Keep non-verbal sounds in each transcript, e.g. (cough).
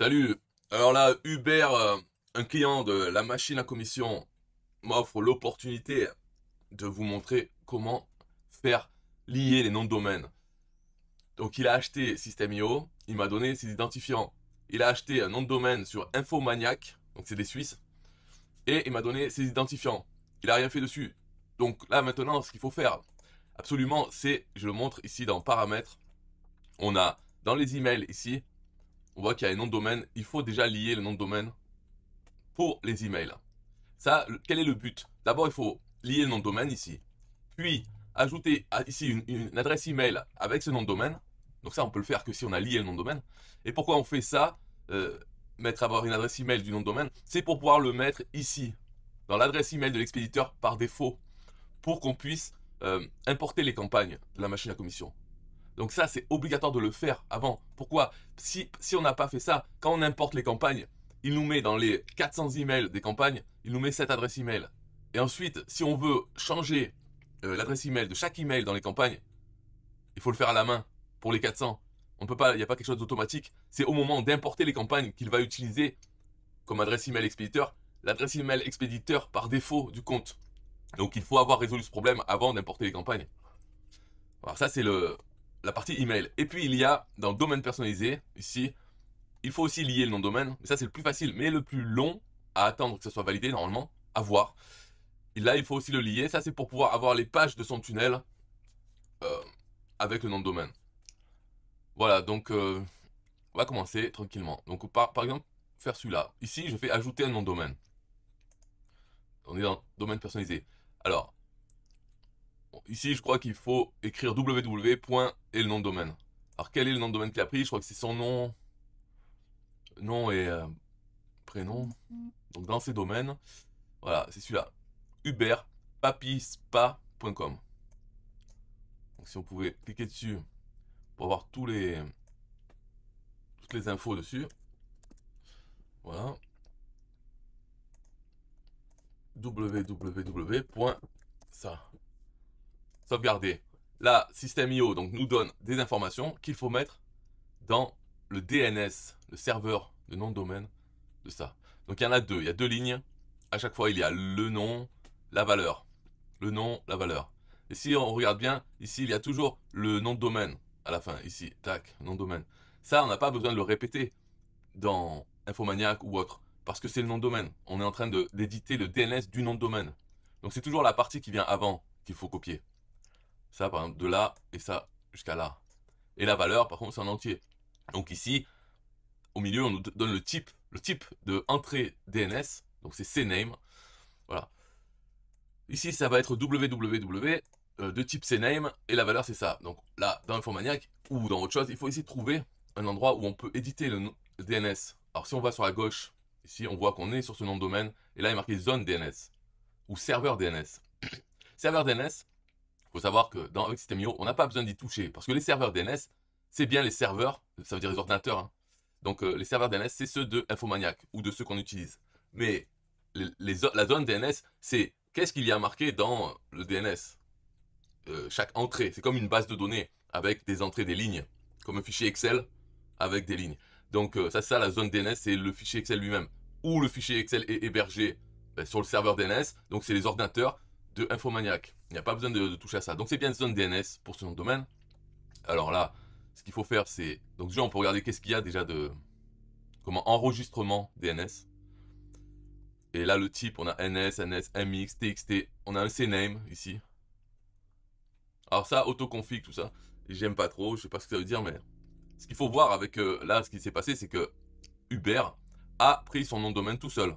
Salut. Alors là, Hubert, euh, un client de la machine à commission, m'offre l'opportunité de vous montrer comment faire lier les noms de domaine. Donc il a acheté System.io, il m'a donné ses identifiants. Il a acheté un nom de domaine sur Infomaniac, donc c'est des Suisses, et il m'a donné ses identifiants. Il n'a rien fait dessus. Donc là maintenant, ce qu'il faut faire, absolument, c'est, je le montre ici dans paramètres, on a dans les emails ici, on voit qu'il y a un nom de domaine. Il faut déjà lier le nom de domaine pour les emails. Ça, quel est le but D'abord, il faut lier le nom de domaine ici. Puis, ajouter ici une, adresse email avec ce nom de domaine. Donc ça, on peut le faire que si on a lié le nom de domaine. Et pourquoi on fait ça euh, Mettre avoir une adresse email du nom de domaine, c'est pour pouvoir le mettre ici, dans l'adresse email de l'expéditeur par défaut, pour qu'on puisse euh, importer les campagnes de la machine à commission. Donc ça, c'est obligatoire de le faire avant. Pourquoi si, si on n'a pas fait ça, quand on importe les campagnes, il nous met dans les 400 emails des campagnes, il nous met cette adresse email. Et ensuite, si on veut changer euh, l'adresse email de chaque email dans les campagnes, il faut le faire à la main pour les 400. On peut pas, il n'y a pas quelque chose d'automatique. C'est au moment d'importer les campagnes qu'il va utiliser comme adresse email expéditeur l'adresse email expéditeur par défaut du compte. Donc il faut avoir résolu ce problème avant d'importer les campagnes. Alors ça c'est le la partie email. Et puis il y a dans domaine personnalisé, ici, il faut aussi lier le nom de domaine. Mais ça, c'est le plus facile, mais le plus long à attendre que ça soit validé normalement, à voir. Et là, il faut aussi le lier. Ça, c'est pour pouvoir avoir les pages de son tunnel euh, avec le nom de domaine. Voilà, donc euh, on va commencer tranquillement. Donc par, par exemple, faire celui-là. Ici, je fais ajouter un nom de domaine. On est dans domaine personnalisé. Alors, ici, je crois qu'il faut écrire www. et le nom de domaine. Alors, quel est le nom de domaine qui a pris Je crois que c'est son nom, nom et euh, prénom. Donc, dans ces domaines, voilà, c'est celui-là. uberpapispa.com. Donc, si on pouvait cliquer dessus pour avoir tous les, toutes les infos dessus. Voilà. www sauvegarder. Là, système IO donc, nous donne des informations qu'il faut mettre dans le DNS, le serveur de nom de domaine de ça. Donc il y en a deux, il y a deux lignes. À chaque fois, il y a le nom, la valeur. Le nom, la valeur. Et si on regarde bien, ici, il y a toujours le nom de domaine à la fin, ici. Tac, nom de domaine. Ça, on n'a pas besoin de le répéter dans Infomaniac ou autre, parce que c'est le nom de domaine. On est en train d'éditer le DNS du nom de domaine. Donc c'est toujours la partie qui vient avant qu'il faut copier. Ça, par exemple, de là et ça jusqu'à là. Et la valeur, par contre, c'est un entier. Donc ici, au milieu, on nous donne le type, le type de entrée DNS. Donc c'est CNAME. Voilà. Ici, ça va être www euh, de type CNAME et la valeur, c'est ça. Donc là, dans Informaniac, ou dans autre chose, il faut essayer de trouver un endroit où on peut éditer le, le DNS. Alors si on va sur la gauche, ici, on voit qu'on est sur ce nom de domaine et là, il est marqué zone DNS ou serveur DNS. (clears throat) serveur DNS, faut savoir que dans on n'a pas besoin d'y toucher parce que les serveurs DNS, c'est bien les serveurs, ça veut dire les ordinateurs. Hein. Donc euh, les serveurs DNS, c'est ceux de Infomaniac ou de ceux qu'on utilise. Mais les, la zone DNS, c'est qu'est-ce qu'il y a marqué dans le DNS euh, Chaque entrée, c'est comme une base de données avec des entrées, des lignes, comme un fichier Excel avec des lignes. Donc euh, ça, ça, la zone DNS, c'est le fichier Excel lui-même. Où le fichier Excel est hébergé ben, sur le serveur DNS, donc c'est les ordinateurs de Infomaniac. Il n'y a pas besoin de, toucher à ça. Donc c'est bien une zone DNS pour ce nom de domaine. Alors là, ce qu'il faut faire, c'est... Donc déjà, on peut regarder qu'est-ce qu'il y a déjà de... Comment enregistrement DNS. Et là, le type, on a NS, NS, MX, TXT. On a un CNAME ici. Alors ça, autoconfig, tout ça. J'aime pas trop, je sais pas ce que ça veut dire, mais... Ce qu'il faut voir avec... Euh, là, ce qui s'est passé, c'est que Uber a pris son nom de domaine tout seul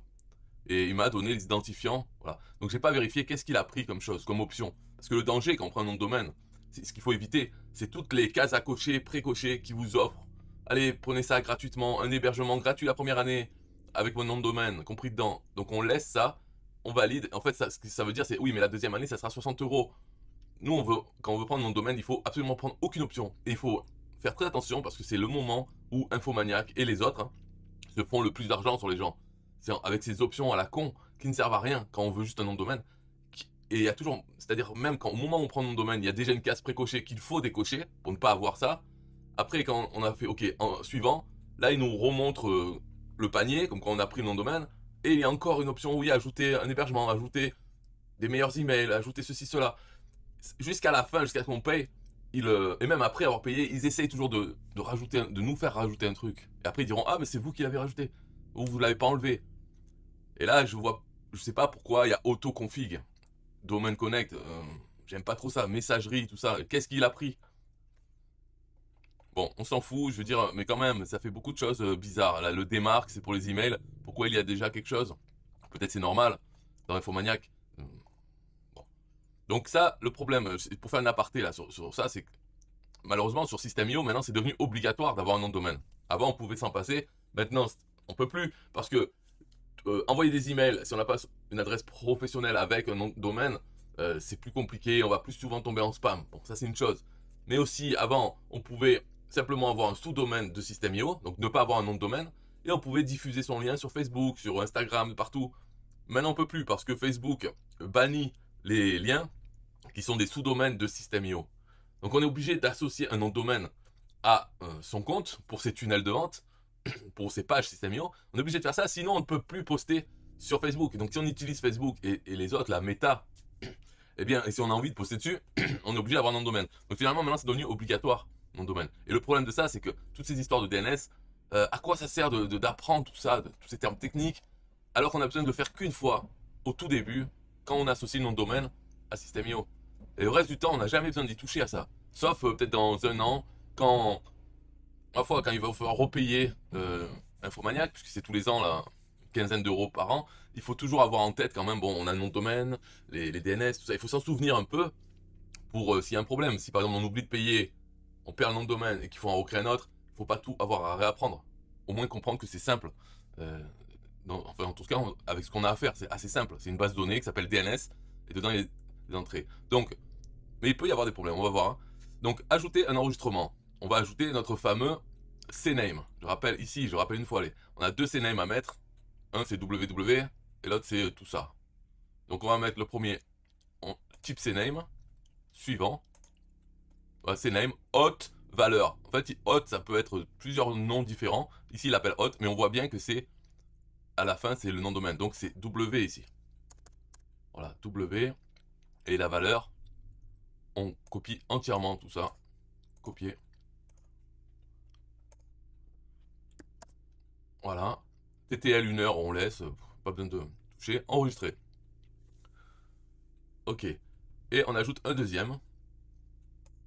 et il m'a donné les identifiants. Voilà. Donc j'ai pas vérifié qu'est-ce qu'il a pris comme chose, comme option. Parce que le danger quand on prend un nom de domaine, ce qu'il faut éviter, c'est toutes les cases à cocher, pré-cocher qui vous offrent. Allez, prenez ça gratuitement, un hébergement gratuit la première année avec mon nom de domaine compris dedans. Donc on laisse ça, on valide. En fait, ça, ce que ça veut dire, c'est oui, mais la deuxième année, ça sera 60 euros. Nous, on veut, quand on veut prendre un nom de domaine, il faut absolument prendre aucune option. Et il faut faire très attention parce que c'est le moment où Infomaniac et les autres hein, se font le plus d'argent sur les gens avec ces options à la con qui ne servent à rien quand on veut juste un nom de domaine. Et il y a toujours, c'est-à-dire même quand au moment où on prend un nom de domaine, il y a déjà une case précochée qu'il faut décocher pour ne pas avoir ça. Après, quand on a fait OK, en, suivant, là il nous remontre euh, le panier, comme quand on a pris le nom de domaine, et il y a encore une option où il y a ajouté un hébergement, ajouter des meilleurs emails, ajouter ceci, cela. Jusqu'à la fin, jusqu'à ce qu'on paye, ils, euh, et même après avoir payé, ils essayent toujours de, de, rajouter, de nous faire rajouter un truc. Et après ils diront ah mais c'est vous qui l'avez rajouté ou vous l'avez pas enlevé. Et là, je vois, je sais pas pourquoi, il y a auto-config, Domain Connect, euh, j'aime pas trop ça, messagerie, tout ça. Qu'est-ce qu'il a pris Bon, on s'en fout, je veux dire, mais quand même, ça fait beaucoup de choses euh, bizarres. Là, le démarque, c'est pour les emails. Pourquoi il y a déjà quelque chose Peut-être c'est normal, dans Infomaniac. Euh, Donc ça, le problème, pour faire un aparté là, sur, ça, c'est que malheureusement, sur System.io, maintenant, c'est devenu obligatoire d'avoir un nom de domaine. Avant, on pouvait s'en passer. Maintenant, on peut plus parce que euh, envoyer des emails, si on n'a pas une adresse professionnelle avec un nom de domaine, euh, c'est plus compliqué, on va plus souvent tomber en spam. Bon, ça c'est une chose. Mais aussi, avant, on pouvait simplement avoir un sous-domaine de système IO, donc ne pas avoir un nom de domaine, et on pouvait diffuser son lien sur Facebook, sur Instagram, partout. Maintenant, on peut plus parce que Facebook bannit les liens qui sont des sous-domaines de système IO. Donc, on est obligé d'associer un nom de domaine à euh, son compte pour ses tunnels de vente (clears throat) pour ces pages Système.io, on est obligé de faire ça, sinon on ne peut plus poster sur Facebook. Donc si on utilise Facebook et, les autres, la méta, et (clears throat) eh bien, et si on a envie de poster dessus, (clears throat) on est obligé d'avoir un nom de domaine. Donc finalement, maintenant, c'est devenu obligatoire, nom de domaine. Et le problème de ça, c'est que toutes ces histoires de DNS, euh, à quoi ça sert d'apprendre de, tout ça, tous ces termes techniques, alors qu'on a besoin de le faire qu'une fois, au tout début, quand on associe le nom de domaine à Systemio. Et le reste du temps, on n'a jamais besoin d'y toucher à ça. Sauf euh, peut-être dans un an, quand fois quand il va falloir repayer euh, Infomaniac, puisque c'est tous les ans, la quinzaine d'euros par an, il faut toujours avoir en tête quand même, bon, on a nom de les, les DNS, tout ça, il faut s'en souvenir un peu pour euh, s'il y un problème. Si par exemple on oublie de payer, on perd le nom de domaine et qu'il faut en recréer un autre, il faut pas tout avoir à réapprendre. Au moins comprendre que c'est simple. Euh, enfin, en tout cas, avec ce qu'on a à faire, c'est assez simple. C'est une base de données qui s'appelle DNS et dedans les entrées. Donc, mais il peut y avoir des problèmes, on va voir. Hein. Donc, ajouter un enregistrement on va ajouter notre fameux CNAME. Je rappelle ici, je rappelle une fois, allez, on a deux CNAME à mettre. Un c'est WW et l'autre c'est tout ça. Donc on va mettre le premier type CNAME, suivant, CNAME, haute valeur. En fait, haute, ça peut être plusieurs noms différents. Ici, il appelle haute, mais on voit bien que c'est, à la fin, c'est le nom de domaine. Donc c'est W ici. Voilà, W et la valeur. On copie entièrement tout ça. Copier. Voilà. TTL 1 heure, on laisse. Pas besoin de toucher. Enregistrer. Ok. Et on ajoute un deuxième.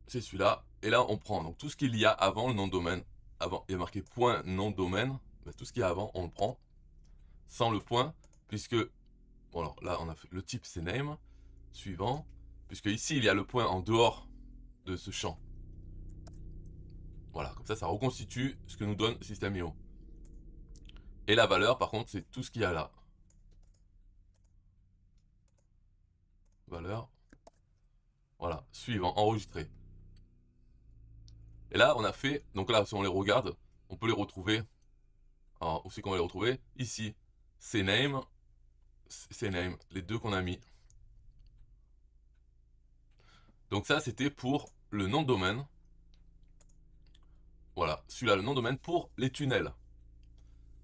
C'est celui-là. Et là, on prend donc tout ce qu'il y a avant le nom de domaine. Avant, il y a marqué point nom de domaine. tout ce qu'il y a avant, on le prend. Sans le point, puisque... Bon, alors là, on a le type, c'est name. Suivant. Puisque ici, il y a le point en dehors de ce champ. Voilà, comme ça, ça reconstitue ce que nous donne System.io. Et la valeur, par contre, c'est tout ce qu'il y a là. Valeur. Voilà, suivant, enregistré. Et là, on a fait, donc là, si on les regarde, on peut les retrouver. Alors, ah, où c'est qu'on va les retrouver Ici, C'est name, c'est name, les deux qu'on a mis. Donc ça, c'était pour le nom de domaine. Voilà, celui-là, le nom de domaine pour les tunnels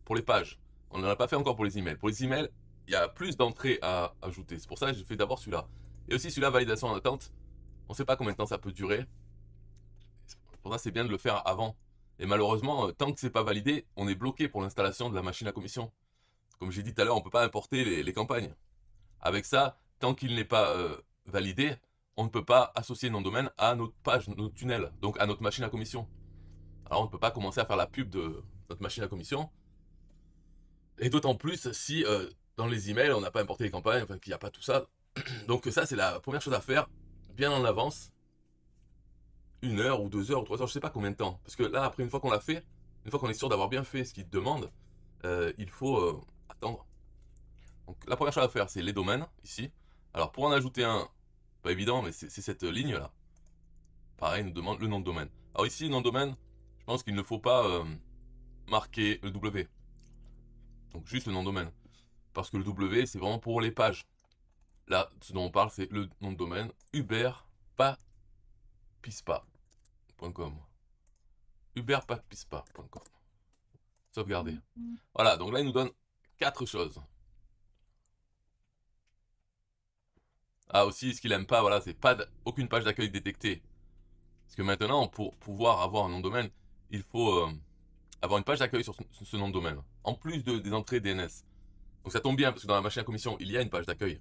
pour les pages. On n'en a pas fait encore pour les emails. Pour les emails, il y a plus d'entrées à ajouter. C'est pour ça que je fais d'abord celui-là. Et aussi celui-là, validation en attente. On ne sait pas combien de temps ça peut durer. Pour ça, c'est bien de le faire avant. Et malheureusement, euh, tant que c'est pas validé, on est bloqué pour l'installation de la machine à commission. Comme j'ai dit tout à l'heure, on ne peut pas importer les, campagnes. Avec ça, tant qu'il n'est pas euh, validé, on ne peut pas associer nos domaines à notre page, notre tunnel, donc à notre machine à commission. Alors on ne peut pas commencer à faire la pub de notre machine à commission et d'autant plus si euh, dans les emails, on n'a pas importé les campagnes, enfin, qu'il n'y a pas tout ça. (clears throat) Donc ça, c'est la première chose à faire, bien en avance. Une heure ou deux heures ou trois heures, je sais pas combien de temps. Parce que là, après, une fois qu'on l'a fait, une fois qu'on est sûr d'avoir bien fait ce qu'il demande, euh, il faut euh, attendre. Donc la première chose à faire, c'est les domaines, ici. Alors pour en ajouter un, pas évident, mais c'est cette ligne-là. Pareil, il nous demande le nom de domaine. Alors ici, le nom de domaine, je pense qu'il ne faut pas marquer le W. Donc juste le nom de domaine. Parce que le W, c'est vraiment pour les pages. Là, ce dont on parle, c'est le nom de domaine uberpapispa.com. uberpapispa.com. Sauvegarder. Mm-hmm. Voilà, donc là, il nous donne quatre choses. Ah aussi, ce qu'il n'aime pas, voilà, c'est pas aucune page d'accueil détectée. Parce que maintenant, pour pouvoir avoir un nom de domaine, il faut euh, avoir une page d'accueil sur ce nom de domaine, en plus de, des entrées DNS. Donc ça tombe bien, parce que dans la machine à commission, il y a une page d'accueil.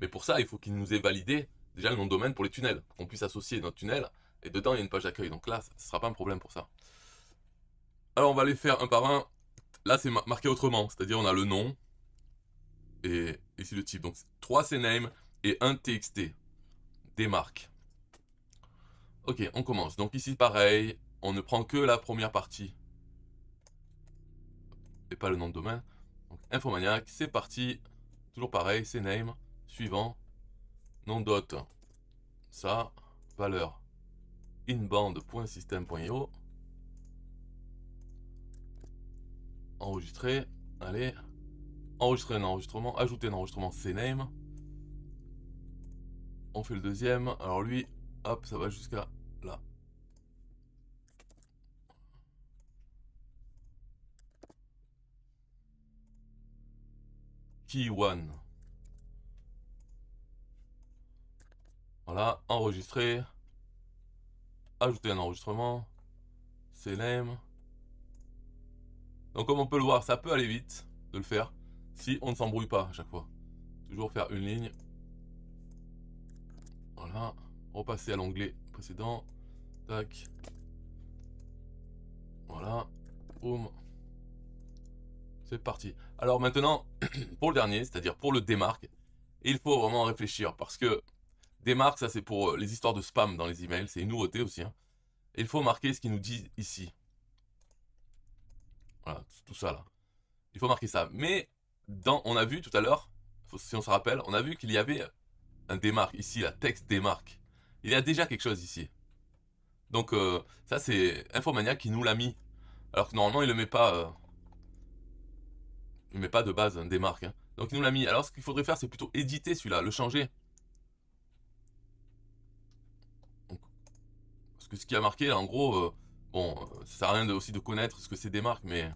Mais pour ça, il faut qu'il nous ait validé déjà le nom de domaine pour les tunnels, qu'on puisse associer notre tunnel, et dedans, il y a une page d'accueil. Donc là, ce ne sera pas un problème pour ça. Alors on va les faire un par un. Là, c'est marqué autrement, c'est-à-dire on a le nom, et ici le type. Donc 3 CNAME et 1 TXT. Des marques. Ok, on commence. Donc ici, pareil, on ne prend que la première partie et pas le nom de domaine. Donc Infomaniac, c'est parti. Toujours pareil, c'est name. Suivant. Nom dot. Ça. Valeur. Inbound.system.io. Enregistrer. Allez. Enregistrer un enregistrement. Ajouter un enregistrement, c'est name. On fait le deuxième. Alors lui, hop, ça va jusqu'à Key one. Voilà, enregistrer. Ajouter un enregistrement. Selem. Donc comme on peut le voir, ça peut aller vite de le faire si on ne s'embrouille pas à chaque fois. Toujours faire une ligne. Voilà. Repasser à l'onglet précédent. Tac. Voilà. Boum. C'est parti. Alors maintenant, (clears throat) pour le dernier, c'est-à-dire pour le démarque, il faut vraiment réfléchir parce que démarque, ça c'est pour euh, les histoires de spam dans les emails, c'est une nouveauté aussi. Hein. Il faut marquer ce qu'ils nous disent ici. Voilà, tout ça là. Il faut marquer ça. Mais dans, on a vu tout à l'heure, si on se rappelle, on a vu qu'il y avait un démarque ici, la texte démarque. Il y a déjà quelque chose ici. Donc euh, ça c'est Infomania qui nous l'a mis. Alors que normalement il le met pas. Euh, mais pas de base, hein, des marques. Hein. Donc il nous l'a mis. Alors ce qu'il faudrait faire, c'est plutôt éditer celui-là, le changer. parce que ce qui a marqué, en gros, euh, bon, euh, ça sert à rien de, aussi de connaître ce que c'est des marques, mais...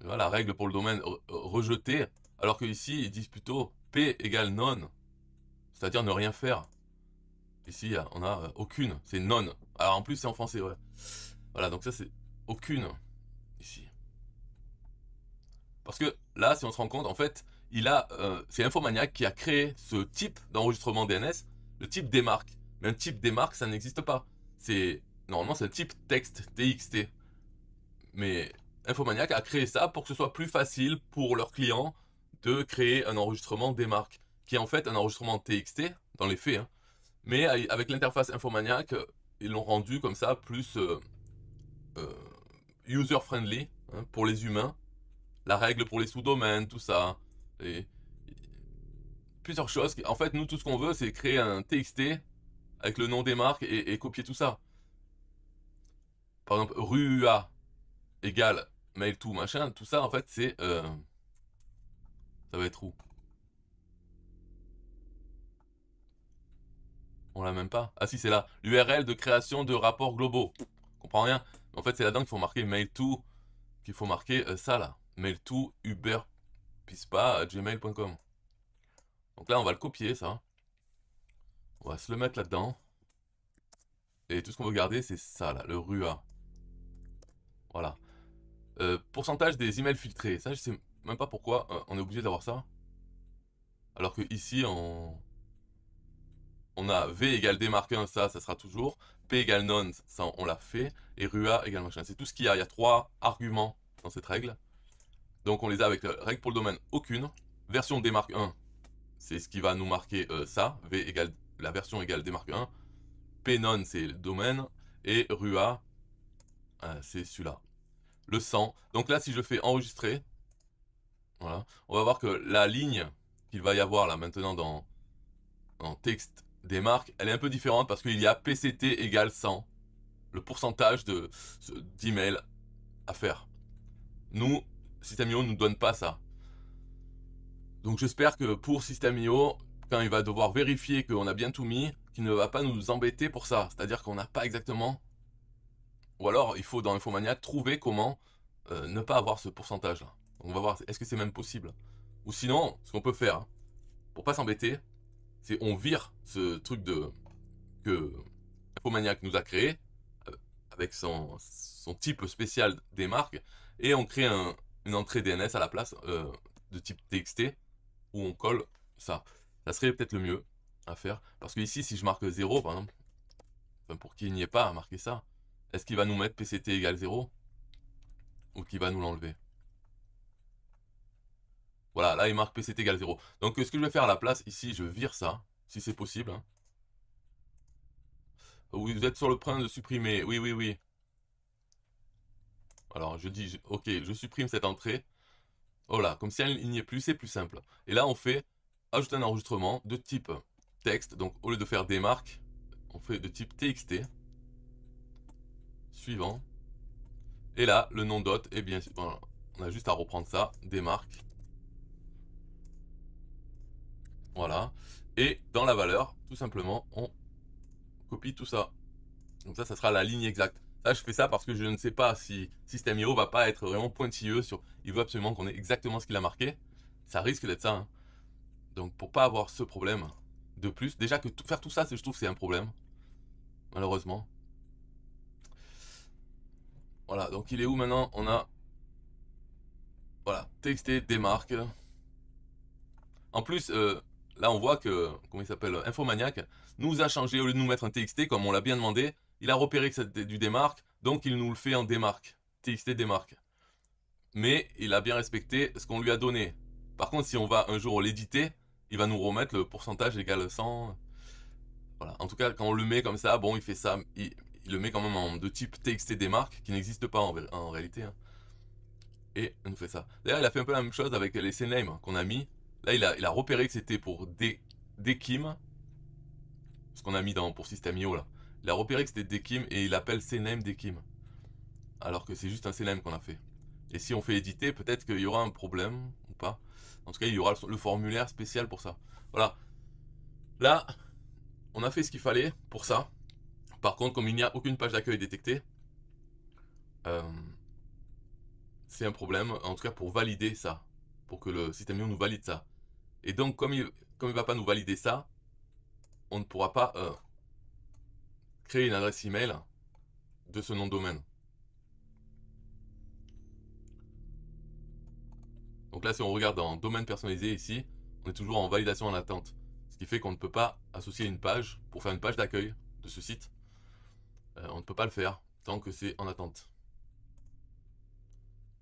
voilà, la règle pour le domaine euh, rejeté, alors que ici, ils disent plutôt P égale non, c'est-à-dire ne rien faire. Ici, on a aucune, c'est non. Alors en plus, c'est en français, ouais. Voilà, donc ça, c'est aucune, ici. Parce que là, si on se rend compte, en fait, il a, euh, c'est Infomaniac qui a créé ce type d'enregistrement DNS, le type des marques. Mais un type des marques, ça n'existe pas. C'est normalement c'est un type texte TXT. Mais Infomaniac a créé ça pour que ce soit plus facile pour leurs clients de créer un enregistrement des marques, qui est en fait un enregistrement TXT dans les faits. Hein. Mais avec l'interface Infomaniac, euh, ils l'ont rendu comme ça plus euh, user friendly hein, pour les humains la règle pour les sous-domaines, tout ça. Et plusieurs choses. En fait, nous, tout ce qu'on veut, c'est créer un TXT avec le nom des marques et, copier tout ça. Par exemple, RUA égale mail tout machin, tout ça, en fait, c'est... Euh, ça va être où On l'a même pas. Ah si, c'est là. L'URL de création de rapports globaux. Je comprends rien. En fait, c'est là-dedans qu'il faut marquer mail to qu'il faut marquer euh, ça là tout uber pas gmail.com. Donc là, on va le copier, ça. On va se le mettre là-dedans. Et tout ce qu'on veut garder, c'est ça, là, le RUA. Voilà. Euh, pourcentage des emails filtrés. Ça, je sais même pas pourquoi euh, on est obligé d'avoir ça. Alors que ici, on... on a V égale D ça, ça sera toujours. P égale non, ça, on l'a fait. Et RUA égale machin. C'est tout ce qu'il y a. Il y a trois arguments dans cette règle. Donc on les a avec le euh, règle pour le domaine aucune. Version démarque 1, c'est ce qui va nous marquer euh, ça. V égale la version égale démarque 1. Pnon, c'est le domaine. Et Rua, euh, c'est celui-là. Le 100. Donc là, si je fais enregistrer, voilà, on va voir que la ligne qu'il va y avoir là maintenant dans, en texte démarque, elle est un peu différente parce qu'il y a PCT égale 100, le pourcentage d'email à faire. Nous, System.io ne nous donne pas ça. Donc j'espère que pour System.io, quand il va devoir vérifier qu'on a bien tout mis, qu'il ne va pas nous embêter pour ça. C'est-à-dire qu'on n'a pas exactement... Ou alors, il faut dans Infomania trouver comment euh, ne pas avoir ce pourcentage. -là. On va voir, est-ce que c'est même possible Ou sinon, ce qu'on peut faire, pour hein, pour pas s'embêter, c'est on vire ce truc de que Infomaniac nous a créé, euh, avec son type spécial des marques, et on crée un, une entrée DNS à la place euh, de type TXT où on colle ça. Ça serait peut-être le mieux à faire. Parce que ici, si je marque 0, par exemple, pour qu'il n'y ait pas à marquer ça, est-ce qu'il va nous mettre PCT égale 0 ou qu'il va nous l'enlever Voilà, là, il marque PCT égale 0. Donc, ce que je vais faire à la place, ici, je vire ça, si c'est possible. Hein. Vous êtes sur le point de supprimer. Oui, oui, oui. Alors je dis, ok, je supprime cette entrée. Voilà, oh comme si elle n'y est plus, c'est plus simple. Et là, on fait ajouter un enregistrement de type texte. Donc au lieu de faire des marques, on fait de type txt. Suivant. Et là, le nom d'hôte, et bien sûr, on a juste à reprendre ça, des marques. Voilà. Et dans la valeur, tout simplement, on copie tout ça. Donc ça, ça sera la ligne exacte. Ça, je fais ça parce que je ne sais pas si System Hero va pas être vraiment pointilleux sur. Il veut absolument qu'on ait exactement ce qu'il a marqué. Ça risque d'être ça. Hein. Donc, pour pas avoir ce problème de plus, déjà que faire tout ça, je trouve, c'est un problème. Malheureusement. Voilà, donc il est où maintenant On a. Voilà, TXT démarque. En plus, euh, là, on voit que. Comment il s'appelle Infomaniac nous a changé, au lieu de nous mettre un TXT comme on l'a bien demandé, il a repéré que c'était du démarque, donc il nous le fait en démarque. TXT démarque. Mais il a bien respecté ce qu'on lui a donné. Par contre, si on va un jour l'éditer, il va nous remettre le pourcentage égal à 100. Voilà. En tout cas, quand on le met comme ça, bon, il fait ça. Il, le met quand même en, de type TXT démarque, qui n'existe pas en, réalité. Hein. Et il nous fait ça. D'ailleurs, il a fait un peu la même chose avec les CNAME hein, qu'on a mis. Là, il a, repéré que c'était pour des, Ce qu'on a mis dans, pour System.io là. Il a repéré que c'était Dekim et il appelle CNAME Dekim. Alors que c'est juste un CNAME qu'on a fait. Et si on fait éditer, peut-être qu'il y aura un problème ou pas. En tout cas, il y aura le, formulaire spécial pour ça. Voilà. Là, on a fait ce qu'il fallait pour ça. Par contre, comme il n'y a aucune page d'accueil détectée, euh, c'est un problème, en tout cas pour valider ça, pour que le système nous valide ça. Et donc, comme il ne comme il va pas nous valider ça, on ne pourra pas euh, créer une adresse email de ce nom de domaine. Donc là, si on regarde dans domaine personnalisé ici, on est toujours en validation en attente. Ce qui fait qu'on ne peut pas associer une page pour faire une page d'accueil de ce site. Euh, on ne peut pas le faire tant que c'est en attente.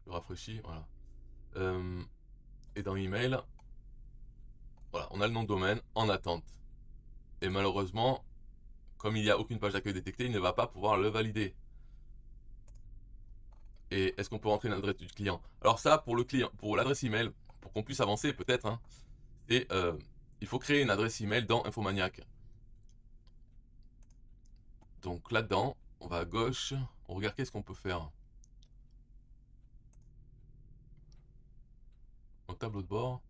Je rafraîchis, voilà. Euh, et dans email, voilà, on a le nom de domaine en attente. Et malheureusement, comme il n'y a aucune page d'accueil détectée, il ne va pas pouvoir le valider. Et est-ce qu'on peut rentrer l'adresse du client Alors ça, pour le client, pour l'adresse email, pour qu'on puisse avancer peut-être, et, hein, euh, il faut créer une adresse email dans Infomaniac. Donc là-dedans, on va à gauche, on regarde qu'est-ce qu'on peut faire. Donc tableau de bord.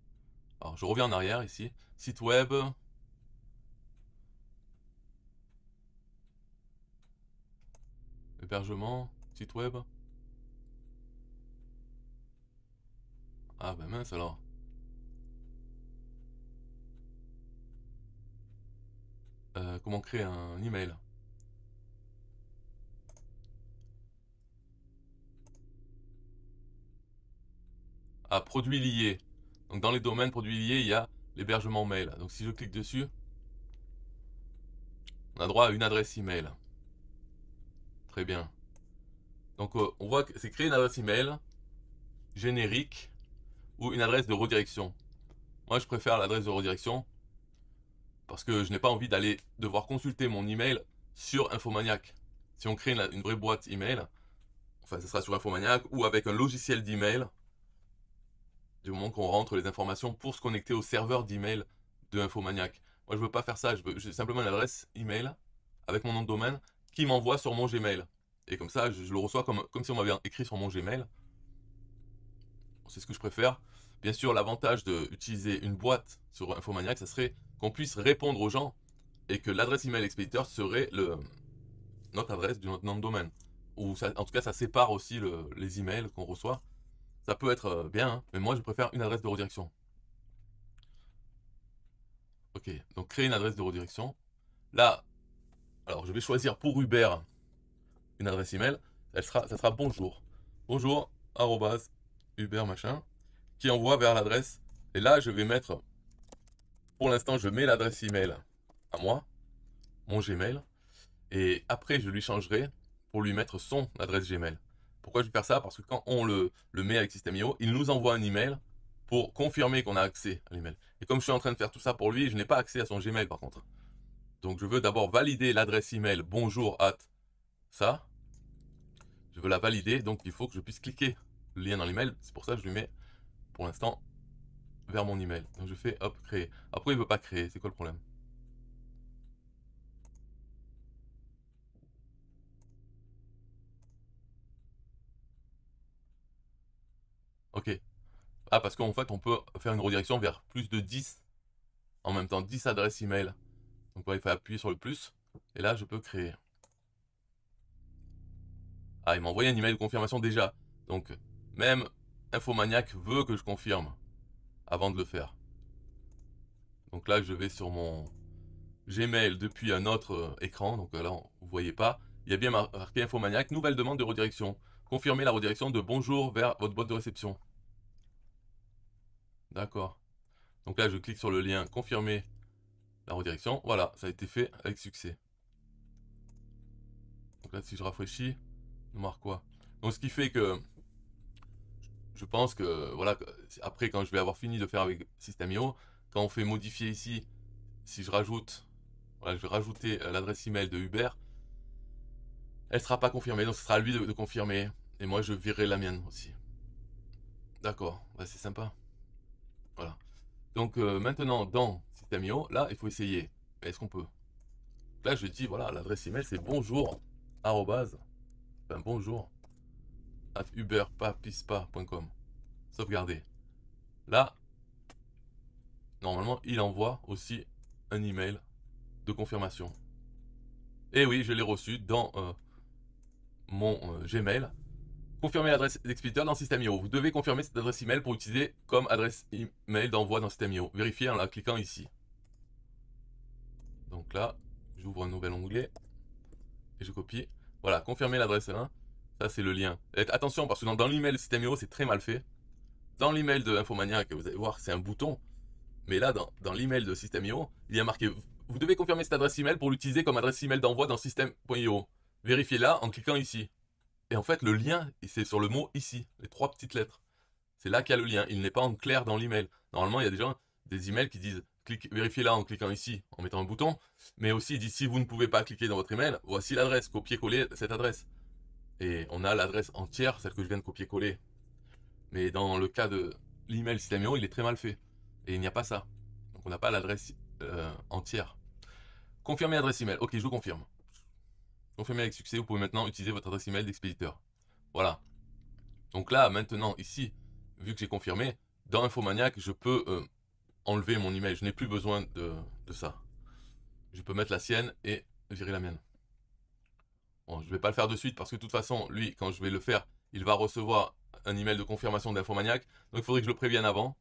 Alors je reviens en arrière ici. Site web, Hébergement, site web. Ah ben mince alors. Euh, comment créer un email Ah, produits liés. Donc dans les domaines produits liés, il y a l'hébergement mail. Donc si je clique dessus, on a droit à une adresse email. Très bien. Donc euh, on voit que c'est créer une adresse email générique ou une adresse de redirection. Moi je préfère l'adresse de redirection parce que je n'ai pas envie d'aller devoir consulter mon email sur Infomaniac. Si on crée une, vraie boîte email, enfin ce sera sur Infomaniac ou avec un logiciel d'email, du moment qu'on rentre les informations pour se connecter au serveur d'email de Infomaniac. Moi je veux pas faire ça, je veux simplement l'adresse email avec mon nom de domaine m'envoie sur mon Gmail. Et comme ça, je, le reçois comme, comme si on m'avait écrit sur mon Gmail. C'est ce que je préfère. Bien sûr, l'avantage d'utiliser une boîte sur Infomaniac, ça serait qu'on puisse répondre aux gens et que l'adresse email expéditeur serait le, notre adresse du notre nom de domaine. Ou ça, en tout cas, ça sépare aussi le, les emails qu'on reçoit. Ça peut être euh, bien, hein, mais moi, je préfère une adresse de redirection. Ok, donc créer une adresse de redirection. Là, alors, je vais choisir pour Uber une adresse email. Elle sera, ça sera bonjour. Bonjour, arrobas, Uber, machin, qui envoie vers l'adresse. Et là, je vais mettre, pour l'instant, je mets l'adresse email à moi, mon Gmail. Et après, je lui changerai pour lui mettre son adresse Gmail. Pourquoi je vais faire ça Parce que quand on le, met avec System.io, il nous envoie un email pour confirmer qu'on a accès à l'email. Et comme je suis en train de faire tout ça pour lui, je n'ai pas accès à son Gmail par contre. Donc je veux d'abord valider l'adresse email bonjour at ça. Je veux la valider, donc il faut que je puisse cliquer le lien dans l'email. C'est pour ça que je lui mets pour l'instant vers mon email. Donc je fais hop créer. Après ah, il veut pas créer, c'est quoi le problème Ok. Ah parce qu'en fait on peut faire une redirection vers plus de 10 en même temps 10 adresses email. Donc là, il faut appuyer sur le plus. Et là, je peux créer. Ah, il m'a envoyé un email de confirmation déjà. Donc, même Infomaniac veut que je confirme avant de le faire. Donc là, je vais sur mon Gmail depuis un autre euh, écran. Donc là, vous voyez pas. Il y a bien marqué Infomaniac. Nouvelle demande de redirection. Confirmez la redirection de bonjour vers votre boîte de réception. D'accord. Donc là, je clique sur le lien confirmer la redirection. Voilà, ça a été fait avec succès. Donc là, si je rafraîchis, on marque quoi Donc ce qui fait que je pense que, voilà, après, quand je vais avoir fini de faire avec System.io, quand on fait modifier ici, si je rajoute, voilà, je vais rajouter euh, l'adresse email de Hubert, elle sera pas confirmée, donc ce sera à lui de, confirmer. Et moi, je virerai la mienne aussi. D'accord, c'est sympa. Voilà. Donc euh, maintenant, dans Là, il faut essayer. Est-ce qu'on peut Là, je dis, voilà, l'adresse email, c'est bonjour, arrobase, bonjour, at uberpapispa.com. Sauvegarder. Là, normalement, il envoie aussi un email de confirmation. Et oui, je l'ai reçu dans euh, mon euh, Gmail. Confirmer l'adresse d'expéditeur dans System.io. Vous devez confirmer cette adresse email pour utiliser comme adresse email d'envoi dans System.io. Vérifiez en la cliquant ici. Donc là, j'ouvre un nouvel onglet et je copie. Voilà, confirmer l'adresse 1. Ça, c'est le lien. attention, parce que dans, dans l'email système Hero, c'est très mal fait. Dans l'email de que vous allez voir, c'est un bouton. Mais là, dans, dans l'email de système Hero, il y a marqué Vous devez confirmer cette adresse email pour l'utiliser comme adresse email d'envoi dans Système.io. Vérifiez-la en cliquant ici. Et en fait, le lien, c'est sur le mot ici, les trois petites lettres. C'est là qu'il y a le lien. Il n'est pas en clair dans l'email. Normalement, il y a des gens, des emails qui disent vérifiez là en cliquant ici, en mettant un bouton. Mais aussi, d'ici, vous ne pouvez pas cliquer dans votre email, voici l'adresse, copier-coller cette adresse. Et on a l'adresse entière, celle que je viens de copier-coller. Mais dans le cas de l'email système, il est très mal fait. Et il n'y a pas ça. Donc on n'a pas l'adresse euh, entière. Confirmer adresse email. Ok, je vous confirme. Confirmer avec succès, vous pouvez maintenant utiliser votre adresse email d'expéditeur. Voilà. Donc là, maintenant, ici, vu que j'ai confirmé, dans Infomaniac, je peux euh, enlever mon email. Je n'ai plus besoin de, ça. Je peux mettre la sienne et virer la mienne. je ne vais pas le faire de suite parce que de toute façon, lui, quand je vais le faire, il va recevoir un email de confirmation d'Infomaniac. Donc il faudrait que je le prévienne avant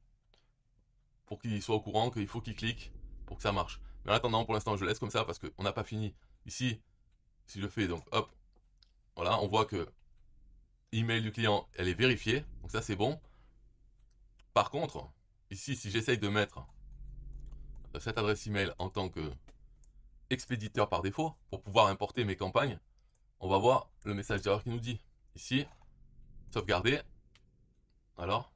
pour qu'il soit au courant qu'il faut qu'il clique pour que ça marche. Mais en attendant, pour l'instant, je laisse comme ça parce qu'on n'a pas fini. Ici, si je fais donc hop, voilà, on voit que email du client, elle est vérifiée. Donc ça, c'est bon. Par contre, ici, si j'essaye de mettre cette adresse email en tant que expéditeur par défaut, pour pouvoir importer mes campagnes, on va voir le message d'erreur qui nous dit. Ici, sauvegarder. Alors,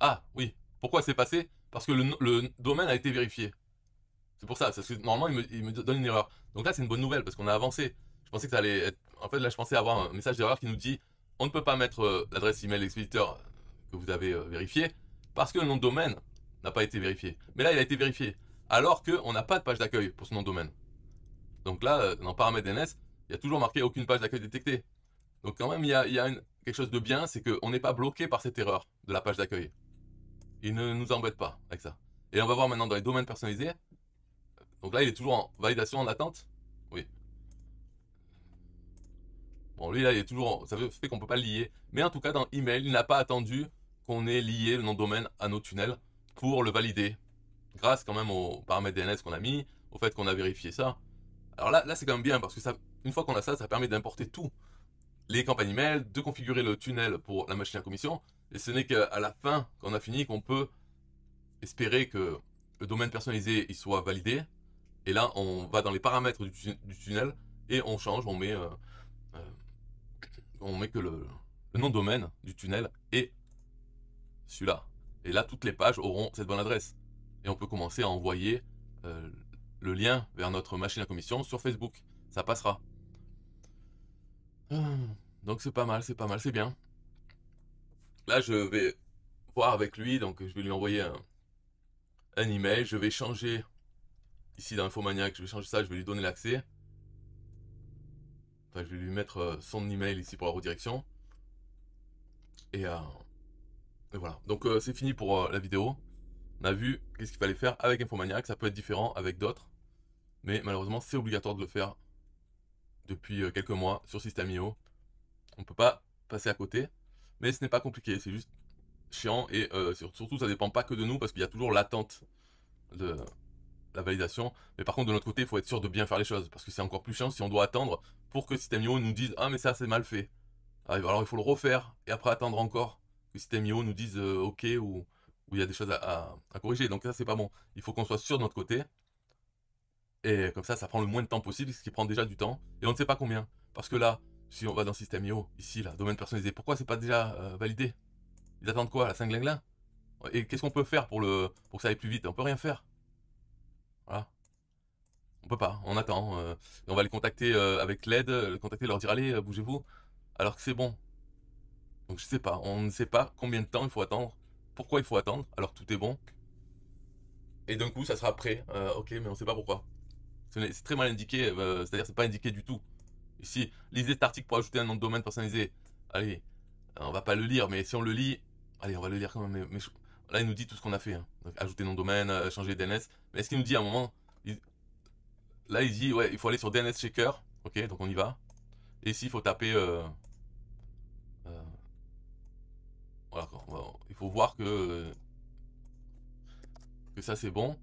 Ah oui, pourquoi c'est passé Parce que le, domaine a été vérifié. C'est pour ça, parce que normalement il me, il me, donne une erreur. Donc là c'est une bonne nouvelle parce qu'on a avancé. Je pensais que ça allait être... En fait là je pensais avoir un message d'erreur qui nous dit on ne peut pas mettre euh, l'adresse email expéditeur euh, que vous avez euh, vérifié parce que le nom de domaine n'a pas été vérifié. Mais là, il a été vérifié. Alors qu'on n'a pas de page d'accueil pour ce nom de domaine. Donc là, dans paramètres DNS, il y a toujours marqué aucune page d'accueil détectée. Donc quand même, il y a, quelque chose de bien, c'est qu'on n'est pas bloqué par cette erreur de la page d'accueil. Il ne nous embête pas avec ça. Et on va voir maintenant dans les domaines personnalisés. Donc là, il est toujours en validation en attente. Oui. Bon, lui, là, il est toujours. Ça fait qu'on ne peut pas le lier. Mais en tout cas, dans email, il n'a pas attendu qu'on ait lié le nom de domaine à nos tunnels pour le valider. Grâce quand même aux paramètres DNS qu'on a mis, au fait qu'on a vérifié ça. Alors là, là c'est quand même bien parce que ça, une fois qu'on a ça, ça permet d'importer tout. Les campagnes email, de configurer le tunnel pour la machine à commission. Et ce n'est qu'à la fin, quand on a fini, qu'on peut espérer que le domaine personnalisé il soit validé. Et là, on va dans les paramètres du, tunnel et on change, on met. Euh, on met que le, nom de domaine du tunnel et celui-là. Et là, toutes les pages auront cette bonne adresse. Et on peut commencer à envoyer euh, le lien vers notre machine à commission sur Facebook. Ça passera. Ah, donc c'est pas mal, c'est pas mal, c'est bien. Là, je vais voir avec lui, donc je vais lui envoyer un, un email. Je vais changer ici dans Infomaniac, je vais changer ça, je vais lui donner l'accès. Enfin, je vais lui mettre euh, son email ici pour la redirection. Et, euh, voilà. Donc euh, c'est fini pour la vidéo. On a vu qu'est-ce qu'il fallait faire avec Infomaniac. Ça peut être différent avec d'autres. Mais malheureusement, c'est obligatoire de le faire depuis quelques mois sur System.io. On ne peut pas passer à côté. Mais ce n'est pas compliqué. C'est juste chiant. Et surtout, ça ne dépend pas que de nous parce qu'il y a toujours l'attente de la validation. Mais par contre, de notre côté, il faut être sûr de bien faire les choses. Parce que c'est encore plus chiant si on doit attendre pour que System.io nous dise Ah, mais ça, c'est mal fait. Ah, alors, il faut le refaire et après attendre encore que System.io nous dise euh, OK ou il y a des choses à, corriger. Donc, ça, c'est pas bon. Il faut qu'on soit sûr de notre côté. Et comme ça, ça prend le moins de temps possible, ce qui prend déjà du temps. Et on ne sait pas combien. Parce que là, si on va dans System.io, ici, là, domaine personnalisé, pourquoi c'est pas déjà euh, validé Ils attendent quoi La là Et qu'est-ce qu'on peut faire pour, le, pour que ça aille plus vite On peut rien faire. Voilà. On peut pas, on attend. Euh, on va les contacter euh, avec l'aide, le euh, contacter, leur dire allez, bougez-vous. Alors que c'est bon. Donc je sais pas, on ne sait pas combien de temps il faut attendre, pourquoi il faut attendre, alors tout est bon. Et d'un coup, ça sera prêt. ok, mais on ne sait pas pourquoi. C'est très mal indiqué, c'est-à-dire c'est pas indiqué du tout. Ici, lisez cet article pour ajouter un nom de domaine personnalisé. Allez, on va pas le lire, mais si on le lit, allez, on va le lire quand même. mais Là, il nous dit tout ce qu'on a fait. Hein. Donc, ajouter nom de domaine, euh, changer DNS. Mais est-ce qu'il nous dit à un moment Là, il dit, ouais, il faut aller sur DNS Checker. Ok, donc on y va. Et ici, il faut taper... Euh, euh, voilà, il faut voir que... Que ça, c'est bon.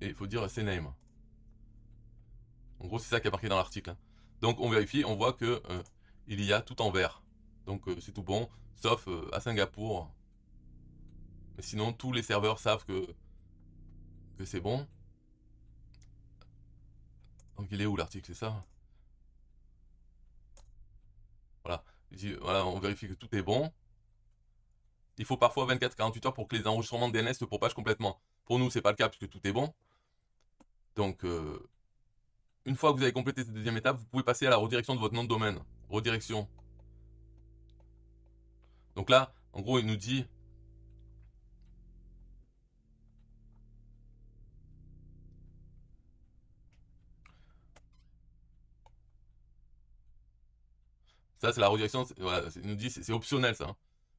Et il faut dire name. En gros, c'est ça qui est marqué dans l'article. Hein. Donc, on vérifie, on voit que il y a tout en vert. Donc, c'est tout bon, sauf à Singapour, sinon, tous les serveurs savent que, c'est bon. Donc il est où l'article, c'est ça voilà. voilà, on vérifie que tout est bon. Il faut parfois 24-48 heures pour que les enregistrements de DNS se propagent complètement. Pour nous, ce n'est pas le cas puisque tout est bon. Donc, euh, une fois que vous avez complété cette deuxième étape, vous pouvez passer à la redirection de votre nom de domaine. Redirection. Donc là, en gros, il nous dit Ça, c'est la redirection. nous dit, c'est optionnel ça. Hein.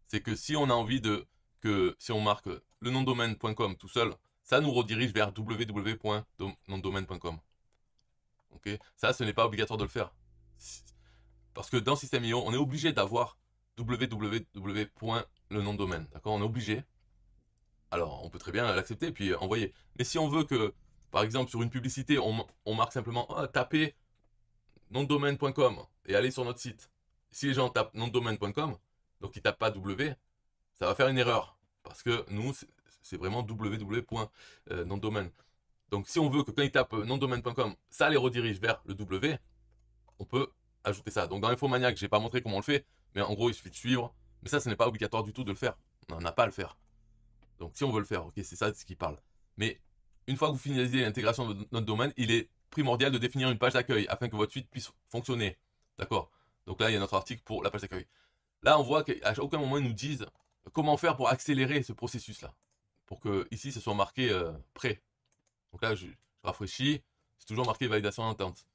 C'est que si on a envie de que si on marque le nom de domaine.com tout seul, ça nous redirige vers www.nomdomaine.com. Ok, ça, ce n'est pas obligatoire de le faire. Parce que dans System.io, on est obligé d'avoir www. nom de domaine. D'accord On est obligé. Alors, on peut très bien l'accepter et puis envoyer. Mais si on veut que, par exemple, sur une publicité, on, marque simplement ah, nom taper domainecom et aller sur notre site, si les gens tapent nomdomaine.com, donc ils tapent pas W, ça va faire une erreur. Parce que nous, c'est vraiment www.nomdomaine. Euh, donc si on veut que quand ils tapent euh, nomdomaine.com, ça les redirige vers le W, on peut ajouter ça. Donc dans Infomaniac, je n'ai pas montré comment on le fait, mais en gros, il suffit de suivre. Mais ça, ce n'est pas obligatoire du tout de le faire. On n'a pas à le faire. Donc si on veut le faire, ok, c'est ça ce qui parle. Mais une fois que vous finalisez l'intégration de notre domaine, il est primordial de définir une page d'accueil afin que votre suite puisse fonctionner. D'accord donc là, il y a notre article pour la page d'accueil. Là, on voit qu'à aucun moment, ils nous disent comment faire pour accélérer ce processus-là. Pour que ici, ce soit marqué euh, prêt. Donc là, je, rafraîchis. C'est toujours marqué validation d'entente.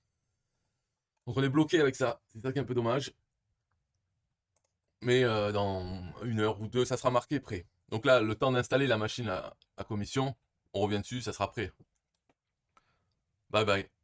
Donc on est bloqué avec ça. C'est ça qui est un peu dommage. Mais euh, dans une heure ou deux, ça sera marqué prêt. Donc là, le temps d'installer la machine à commission, on revient dessus, ça sera prêt. Bye bye.